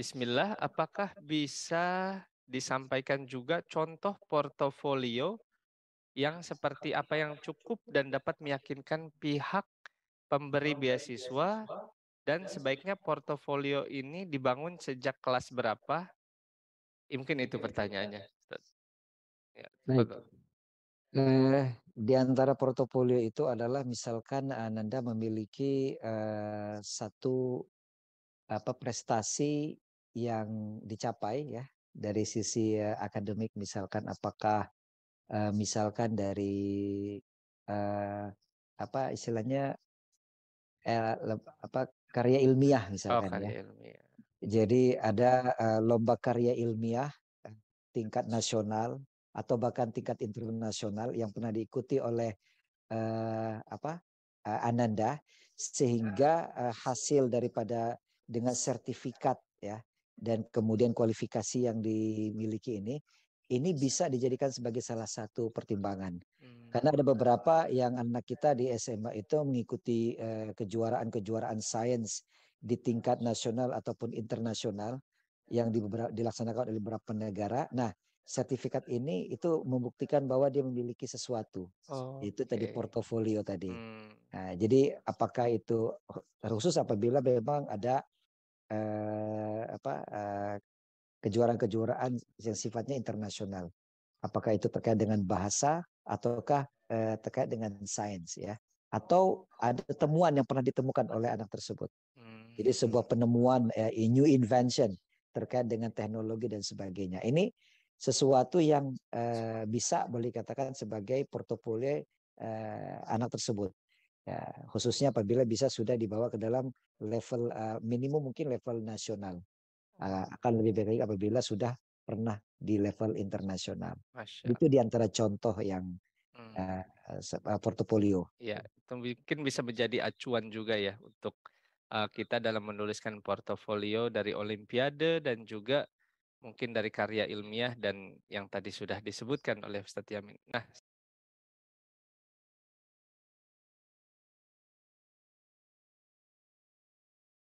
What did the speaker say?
Bismillah, apakah bisa disampaikan juga contoh portofolio yang seperti apa yang cukup dan dapat meyakinkan pihak pemberi beasiswa dan sebaiknya portofolio ini dibangun sejak kelas berapa? Mungkin itu pertanyaannya. Ya, Eh, di antara portofolio itu adalah misalkan Ananda eh, memiliki eh, satu apa prestasi yang dicapai ya dari sisi uh, akademik misalkan apakah uh, misalkan dari uh, apa istilahnya eh, apa karya ilmiah oh, misalkan oh, karya ya. Ilmiah. Jadi ada uh, lomba karya ilmiah tingkat nasional atau bahkan tingkat internasional yang pernah diikuti oleh uh, apa uh, Ananda sehingga uh, hasil daripada dengan sertifikat ya dan kemudian kualifikasi yang dimiliki ini ini bisa dijadikan sebagai salah satu pertimbangan. Hmm, Karena ada beberapa yang anak kita di SMA itu mengikuti eh, kejuaraan-kejuaraan sains di tingkat nasional ataupun internasional yang dilaksanakan oleh beberapa negara. Nah, sertifikat ini itu membuktikan bahwa dia memiliki sesuatu. Oh, itu okay. tadi portofolio tadi. Hmm. Nah, jadi apakah itu khusus apabila memang ada eh, apa kejuaraan eh, kejuaraan-kejuaraan yang sifatnya internasional. Apakah itu terkait dengan bahasa ataukah eh, terkait dengan sains ya? Atau ada temuan yang pernah ditemukan oleh anak tersebut. Hmm, Jadi sebuah penemuan eh, new invention terkait dengan teknologi dan sebagainya. Ini sesuatu yang eh, bisa boleh dikatakan sebagai portofolio eh, anak tersebut. Ya, khususnya apabila bisa sudah dibawa ke dalam level uh, minimum mungkin level nasional. Uh, akan lebih baik apabila sudah pernah di level internasional. Masya. Itu diantara contoh yang hmm. uh, portofolio. Ya, itu mungkin bisa menjadi acuan juga ya untuk uh, kita dalam menuliskan portofolio dari Olimpiade dan juga mungkin dari karya ilmiah dan yang tadi sudah disebutkan oleh Ustadz Yamin. Nah,